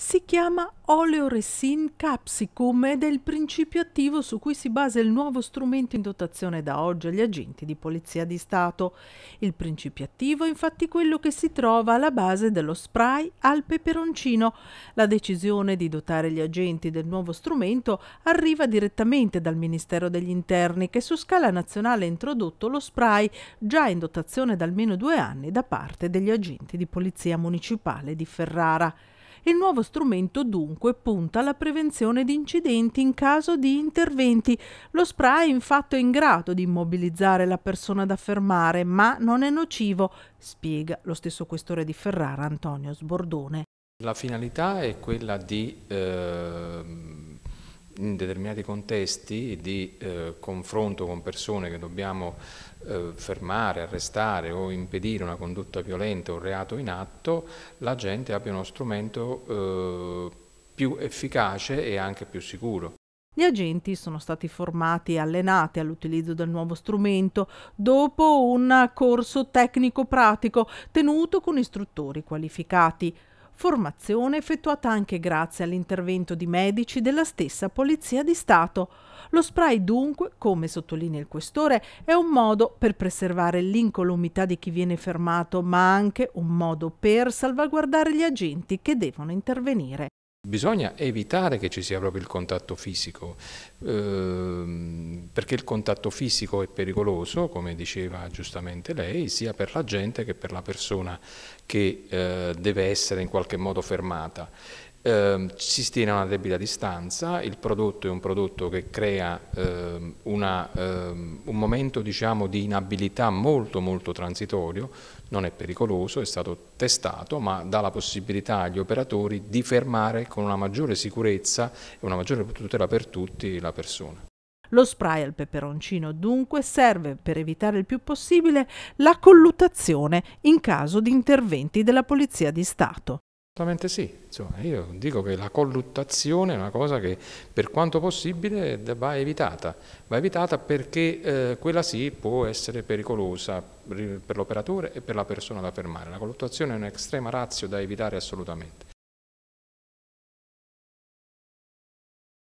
si chiama oleoresin capsicum ed è il principio attivo su cui si basa il nuovo strumento in dotazione da oggi agli agenti di polizia di Stato. Il principio attivo è infatti quello che si trova alla base dello spray al peperoncino. La decisione di dotare gli agenti del nuovo strumento arriva direttamente dal Ministero degli Interni che su scala nazionale ha introdotto lo spray già in dotazione da almeno due anni da parte degli agenti di polizia municipale di Ferrara. Il nuovo strumento dunque punta alla prevenzione di incidenti in caso di interventi. Lo spray infatti è in grado di immobilizzare la persona da fermare, ma non è nocivo, spiega lo stesso questore di Ferrara Antonio Sbordone. La finalità è quella di eh in determinati contesti di eh, confronto con persone che dobbiamo eh, fermare, arrestare o impedire una condotta violenta o un reato in atto, la gente abbia uno strumento eh, più efficace e anche più sicuro. Gli agenti sono stati formati e allenati all'utilizzo del nuovo strumento dopo un corso tecnico pratico tenuto con istruttori qualificati. Formazione effettuata anche grazie all'intervento di medici della stessa Polizia di Stato. Lo spray dunque, come sottolinea il questore, è un modo per preservare l'incolumità di chi viene fermato, ma anche un modo per salvaguardare gli agenti che devono intervenire. Bisogna evitare che ci sia proprio il contatto fisico, ehm, perché il contatto fisico è pericoloso, come diceva giustamente lei, sia per la gente che per la persona che eh, deve essere in qualche modo fermata eh, si stiene a una debita distanza, il prodotto è un prodotto che crea eh, una, eh, un momento diciamo, di inabilità molto molto transitorio, non è pericoloso, è stato testato, ma dà la possibilità agli operatori di fermare con una maggiore sicurezza e una maggiore tutela per tutti la persona. Lo spray al peperoncino dunque serve per evitare il più possibile la colluttazione in caso di interventi della Polizia di Stato. Assolutamente sì, Insomma, io dico che la colluttazione è una cosa che per quanto possibile va evitata, va evitata perché eh, quella sì può essere pericolosa per l'operatore e per la persona da fermare, la colluttazione è un'estrema razio da evitare assolutamente.